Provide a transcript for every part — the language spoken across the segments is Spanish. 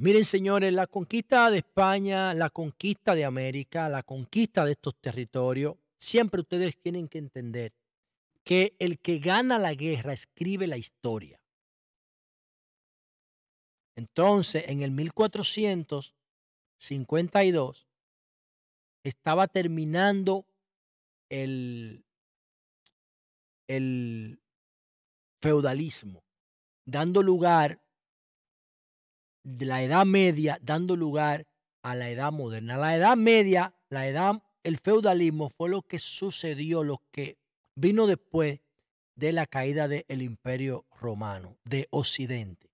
Miren, señores, la conquista de España, la conquista de América, la conquista de estos territorios, siempre ustedes tienen que entender que el que gana la guerra escribe la historia. Entonces, en el 1452 estaba terminando el, el feudalismo, dando lugar de la Edad Media dando lugar a la Edad Moderna. La Edad Media, la edad, el feudalismo fue lo que sucedió, lo que vino después de la caída del Imperio Romano, de Occidente.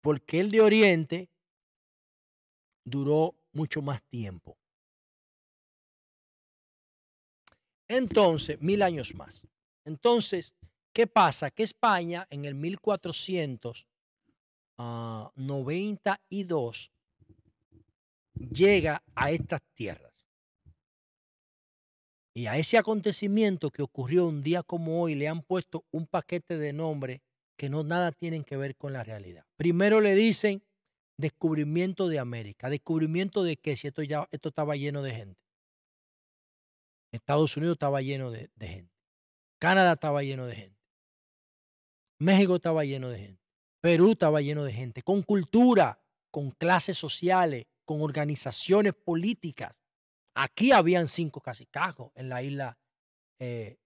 Porque el de Oriente duró mucho más tiempo. Entonces, mil años más. Entonces, ¿qué pasa? Que España en el 1400 92 ah, llega a estas tierras. Y a ese acontecimiento que ocurrió un día como hoy le han puesto un paquete de nombres que no nada tienen que ver con la realidad. Primero le dicen descubrimiento de América, descubrimiento de que si esto ya esto estaba lleno de gente. Estados Unidos estaba lleno de gente. Canadá estaba lleno de gente. México estaba lleno de gente. Perú estaba lleno de gente, con cultura, con clases sociales, con organizaciones políticas. Aquí habían cinco cacicajos en la isla, eh,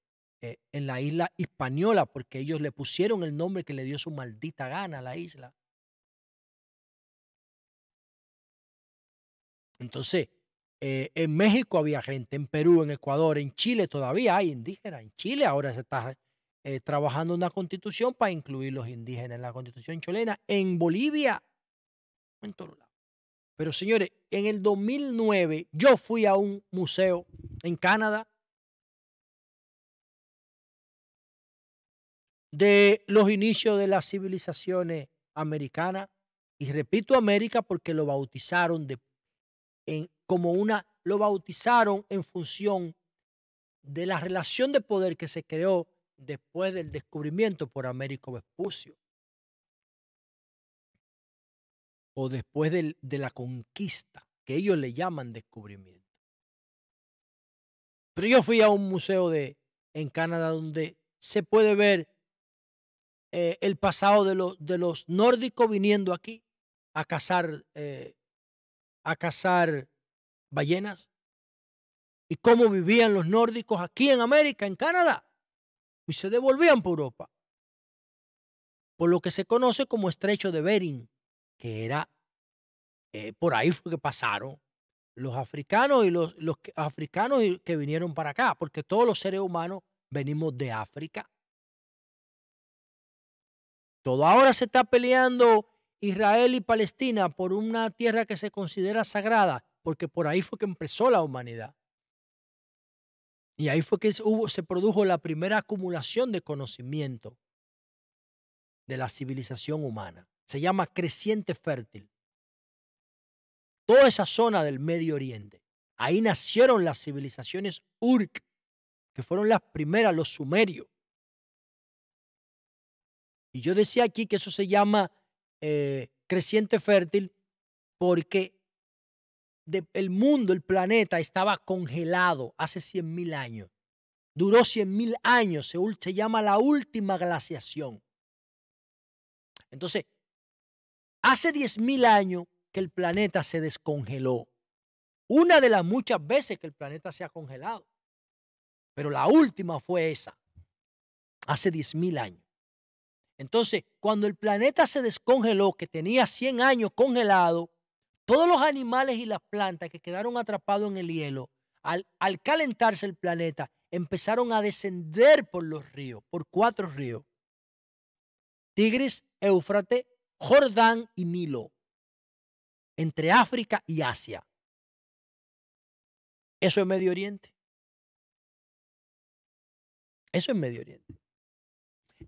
eh, en la isla española, porque ellos le pusieron el nombre que le dio su maldita gana a la isla. Entonces, eh, en México había gente, en Perú, en Ecuador, en Chile todavía hay indígenas, en Chile ahora se está trabajando eh, trabajando una constitución para incluir los indígenas en la constitución chilena, en Bolivia, en todos lados. Pero señores, en el 2009 yo fui a un museo en Canadá de los inicios de las civilizaciones americanas. Y repito América porque lo bautizaron como una, lo bautizaron en función de la relación de poder que se creó después del descubrimiento por Américo Vespucio o después de la conquista, que ellos le llaman descubrimiento. Pero yo fui a un museo de, en Canadá donde se puede ver eh, el pasado de los, de los nórdicos viniendo aquí a cazar, eh, a cazar ballenas y cómo vivían los nórdicos aquí en América, en Canadá y se devolvían por Europa, por lo que se conoce como estrecho de Bering, que era, eh, por ahí fue que pasaron los africanos y los, los africanos que vinieron para acá, porque todos los seres humanos venimos de África. Todo ahora se está peleando Israel y Palestina por una tierra que se considera sagrada, porque por ahí fue que empezó la humanidad. Y ahí fue que se produjo la primera acumulación de conocimiento de la civilización humana. Se llama creciente fértil. Toda esa zona del Medio Oriente. Ahí nacieron las civilizaciones Urk, que fueron las primeras, los sumerios. Y yo decía aquí que eso se llama eh, creciente fértil porque el mundo, el planeta, estaba congelado hace 100.000 años. Duró 100.000 años, se, se llama la última glaciación. Entonces, hace 10.000 años que el planeta se descongeló. Una de las muchas veces que el planeta se ha congelado. Pero la última fue esa, hace 10.000 años. Entonces, cuando el planeta se descongeló, que tenía 100 años congelado, todos los animales y las plantas que quedaron atrapados en el hielo, al, calentarse el planeta, empezaron a descender por los ríos, por cuatro ríos. Tigris, Éufrates, Jordán y Nilo, entre África y Asia. Eso es Medio Oriente. Eso es Medio Oriente.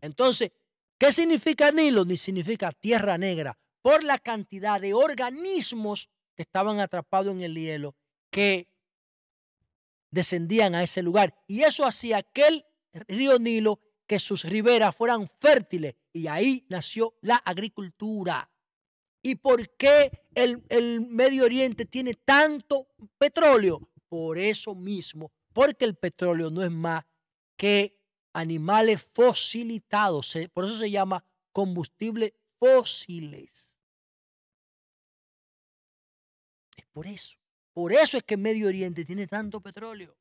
Entonces, ¿qué significa Nilo? Ni significa tierra negra, por la cantidad de organismos que estaban atrapados en el hielo que descendían a ese lugar. Y eso hacía que el río Nilo, que sus riberas fueran fértiles. Y ahí nació la agricultura. ¿Y por qué el, Medio Oriente tiene tanto petróleo? Por eso mismo, porque el petróleo no es más que animales fosilitados. Por eso se llama combustible fósiles. Por eso. Por eso es que Medio Oriente tiene tanto petróleo.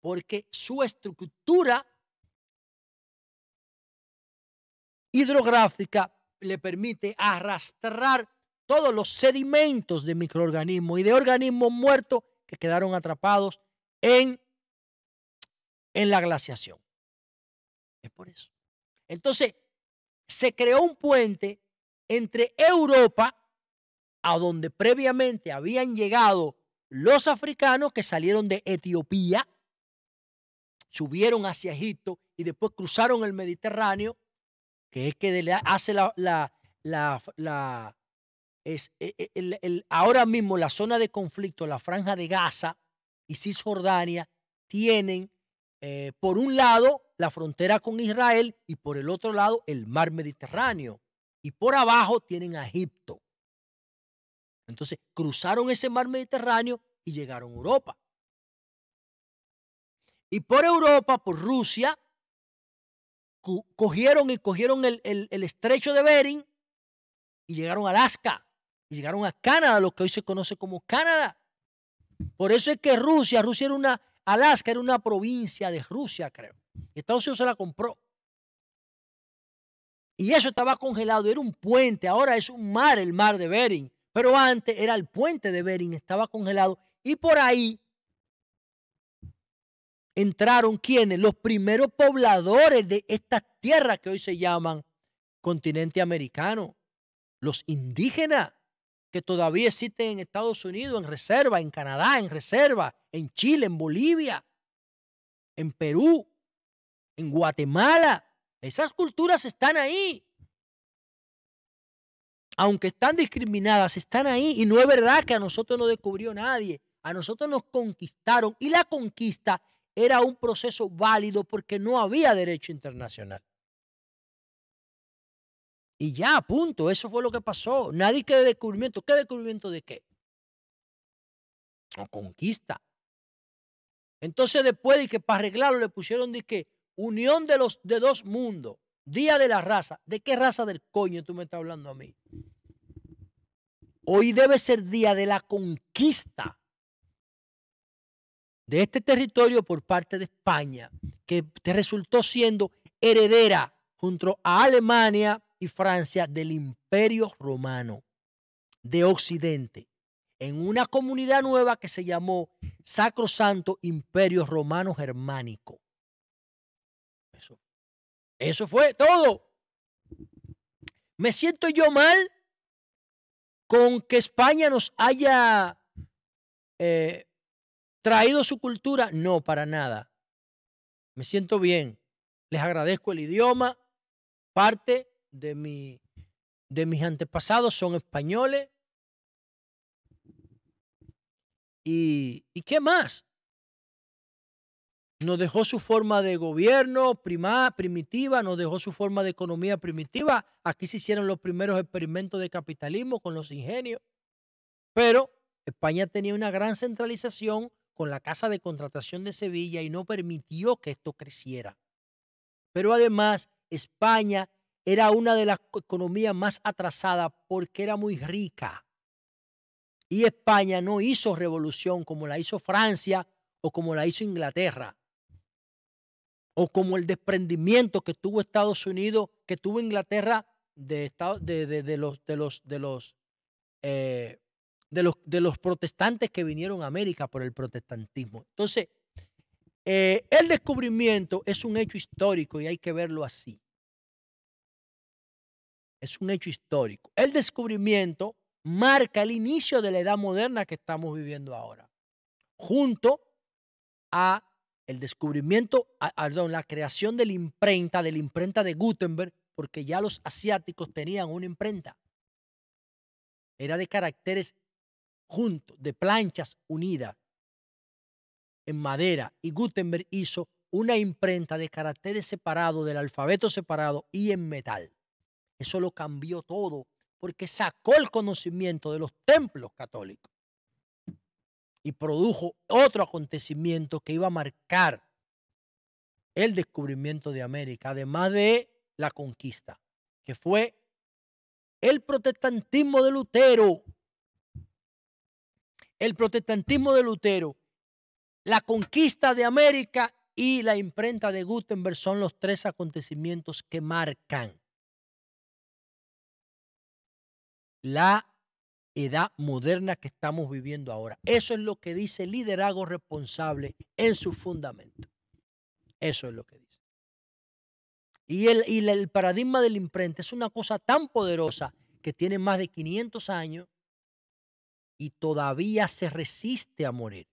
Porque su estructura hidrográfica le permite arrastrar todos los sedimentos de microorganismos y de organismos muertos que quedaron atrapados en, en la glaciación. Es por eso. Entonces, se creó un puente entre Europa a donde previamente habían llegado los africanos que salieron de Etiopía, subieron hacia Egipto y después cruzaron el Mediterráneo, que es que hace la, la, la, es, e, e, ahora mismo la zona de conflicto, la franja de Gaza y Cisjordania, tienen eh, por un lado la frontera con Israel y por el otro lado el mar Mediterráneo. Y por abajo tienen a Egipto. Entonces cruzaron ese mar Mediterráneo y llegaron a Europa. Y por Europa, por Rusia, cogieron y cogieron el, estrecho de Bering y llegaron a Alaska. Y llegaron a Canadá, lo que hoy se conoce como Canadá. Por eso es que Rusia, Rusia era una, Alaska era una provincia de Rusia, creo. Estados Unidos se la compró. Y eso estaba congelado, era un puente, ahora es un mar, el mar de Bering. Pero antes era el puente de Bering, estaba congelado. Y por ahí entraron quienes, los primeros pobladores de estas tierras que hoy se llaman continente americano, los indígenas que todavía existen en Estados Unidos, en reserva, en Canadá, en reserva, en Chile, en Bolivia, en Perú, en Guatemala. Esas culturas están ahí aunque están discriminadas, están ahí y no es verdad que a nosotros no descubrió nadie. A nosotros nos conquistaron y la conquista era un proceso válido porque no había derecho internacional. Y ya, punto, eso fue lo que pasó. Nadie que descubrimiento. ¿Qué descubrimiento de qué? No, conquista. Entonces después de que para arreglarlo le pusieron de que unión de los de dos mundos. Día de la raza. ¿De qué raza del coño tú me estás hablando a mí? Hoy debe ser día de la conquista de este territorio por parte de España, que te resultó siendo heredera junto a Alemania y Francia del imperio romano de Occidente, en una comunidad nueva que se llamó Sacrosanto Imperio Romano Germánico. Eso fue todo. Me siento yo mal con que España nos haya eh, traído su cultura. No, para nada. Me siento bien. Les agradezco el idioma. Parte de, mi, de mis antepasados son españoles. ¿Y, ¿Y qué más? nos dejó su forma de gobierno primitiva, nos dejó su forma de economía primitiva. Aquí se hicieron los primeros experimentos de capitalismo con los ingenios. Pero España tenía una gran centralización con la Casa de Contratación de Sevilla y no permitió que esto creciera. Pero además, España era una de las economías más atrasadas porque era muy rica. Y España no hizo revolución como la hizo Francia o como la hizo Inglaterra o como el desprendimiento que tuvo Estados Unidos, que tuvo Inglaterra de, los, protestantes que vinieron a América por el protestantismo. Entonces, eh, el descubrimiento es un hecho histórico y hay que verlo así. Es un hecho histórico. El descubrimiento marca el inicio de la edad moderna que estamos viviendo ahora, junto a el descubrimiento, perdón, la creación de la imprenta, de la imprenta de Gutenberg, porque ya los asiáticos tenían una imprenta. Era de caracteres juntos, de planchas unidas en madera, y Gutenberg hizo una imprenta de caracteres separados, del alfabeto separado y en metal. Eso lo cambió todo, porque sacó el conocimiento de los templos católicos y produjo otro acontecimiento que iba a marcar el descubrimiento de América, además de la conquista, que fue el protestantismo de Lutero. El protestantismo de Lutero, la conquista de América y la imprenta de Gutenberg son los tres acontecimientos que marcan la edad moderna que estamos viviendo ahora. Eso es lo que dice liderazgo responsable en su fundamento. Eso es lo que dice. Y el, paradigma de paradigma imprenta es una cosa tan poderosa que tiene más de 500 años y todavía se resiste a morir,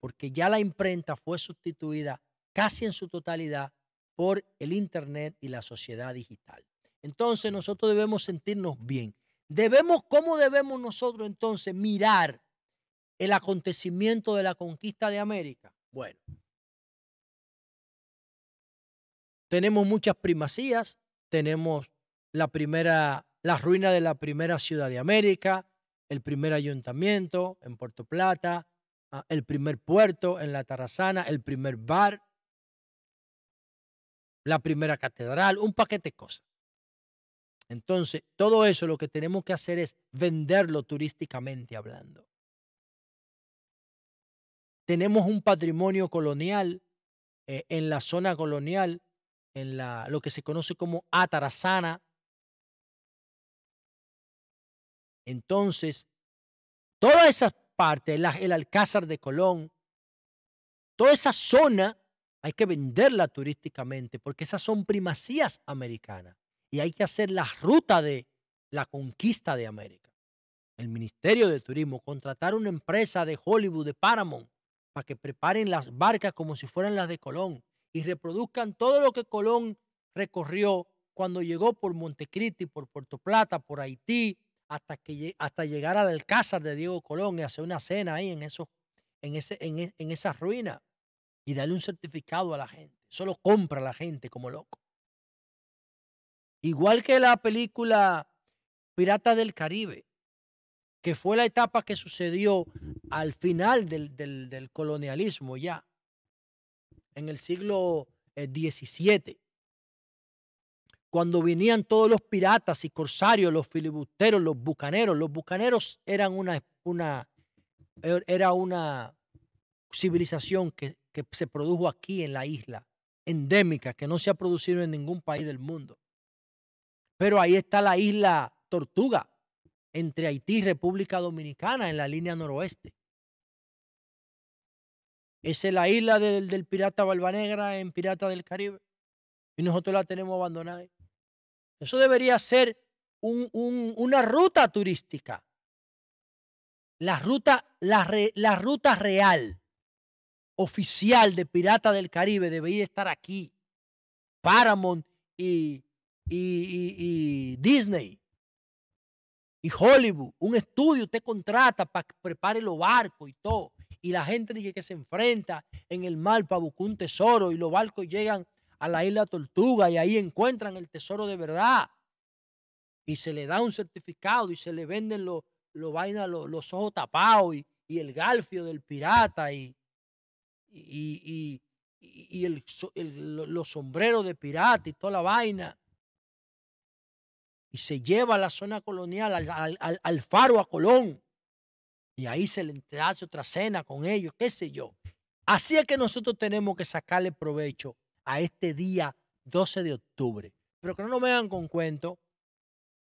porque ya la imprenta fue sustituida casi en su totalidad por el Internet y la sociedad digital. Entonces nosotros debemos sentirnos bien. ¿cómo debemos nosotros entonces mirar el acontecimiento de la conquista de América? Bueno, tenemos muchas primacías, tenemos la primera, la ruina de la primera ciudad de América, el primer ayuntamiento en Puerto Plata, ah, el primer puerto en la Tarrazana, el primer bar, la primera catedral, un paquete de cosas. Entonces, todo eso lo que tenemos que hacer es venderlo turísticamente hablando. Tenemos un patrimonio colonial eh, en la zona colonial, en lo que se conoce como Atarazana. Entonces, todas esas partes, el Alcázar de Colón, toda esa zona hay que venderla turísticamente porque esas son primacías americanas y hay que hacer la ruta de la conquista de América. El Ministerio de Turismo, contratar una empresa de Hollywood, de Paramount, para que preparen las barcas como si fueran las de Colón y reproduzcan todo lo que Colón recorrió cuando llegó por Montecristi, por Puerto Plata, por Haití, hasta, que, hasta llegar al Alcázar de Diego Colón y hacer una cena ahí en, esos, en, ese, en, e, esas y darle un certificado a la gente. Solo compra la gente como loco. Igual que la película Pirata del Caribe, que fue la etapa que sucedió al final del, colonialismo ya, en el siglo XVII, eh, cuando venían todos los piratas y corsarios, los filibusteros, los bucaneros. Los bucaneros eran una, e, era una civilización que se produjo aquí en la isla, endémica, que no se ha producido en ningún país del mundo. Pero ahí está la isla Tortuga, entre Haití y República Dominicana, en la línea noroeste. Esa es la isla del, pirata Balbanegra en Pirata del Caribe. Y nosotros la tenemos abandonada. Eso debería ser un, una ruta turística. La ruta, la, ruta real, oficial de Pirata del Caribe debería estar aquí. Paramount y y, Disney y Hollywood, un estudio usted contrata para que prepare los barcos y todo. Y la gente dice que se enfrenta en el mar para buscar un tesoro y los barcos llegan a la isla Tortuga y ahí encuentran el tesoro de verdad. Y se le da un certificado y se le venden los lo los ojos tapados y, el galfio del pirata y, y, los sombreros de pirata y toda la vaina y se lleva a la zona colonial, al, faro, a Colón. Y ahí se le hace otra cena con ellos, qué sé yo. Así es que nosotros tenemos que sacarle provecho a este día 12 de octubre. Pero que no nos vean con cuento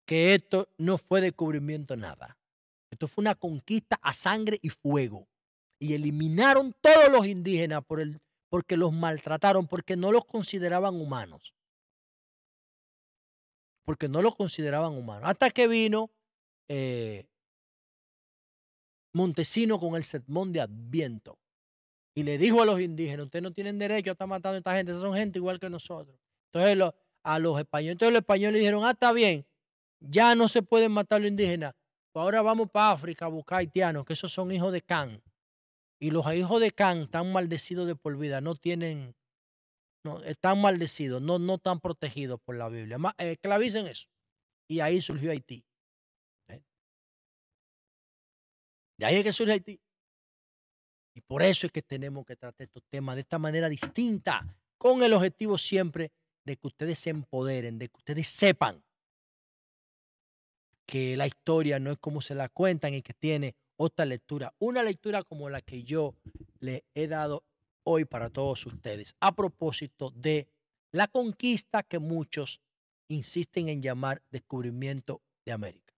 que esto no fue descubrimiento nada. Esto fue una conquista a sangre y fuego. Y eliminaron todos los indígenas por el, porque los maltrataron, porque no los consideraban humanos porque no lo consideraban humano. Hasta que vino eh, Montesino con el sermón de Adviento y le dijo a los indígenas, ustedes no tienen derecho a estar matando a esta gente, son gente igual que nosotros. Entonces a los españoles, entonces los españoles dijeron, ah, está bien, ya no se pueden matar los indígenas, pues ahora vamos para África a buscar haitianos, que esos son hijos de Can. Y los hijos de Can están maldecidos de por vida, no tienen no, están eh, maldecidos, no, no están protegidos por la Biblia. Esclavicen eh, eso. Y ahí surgió Haití. ¿eh? De ahí es que surge Haití. Y por eso es que tenemos que tratar estos temas de esta manera distinta, con el objetivo siempre de que ustedes se empoderen, de que ustedes sepan que la historia no es como se la cuentan y que tiene otra lectura. Una lectura como la que yo le he dado hoy para todos ustedes a propósito de la conquista que muchos insisten en llamar descubrimiento de América.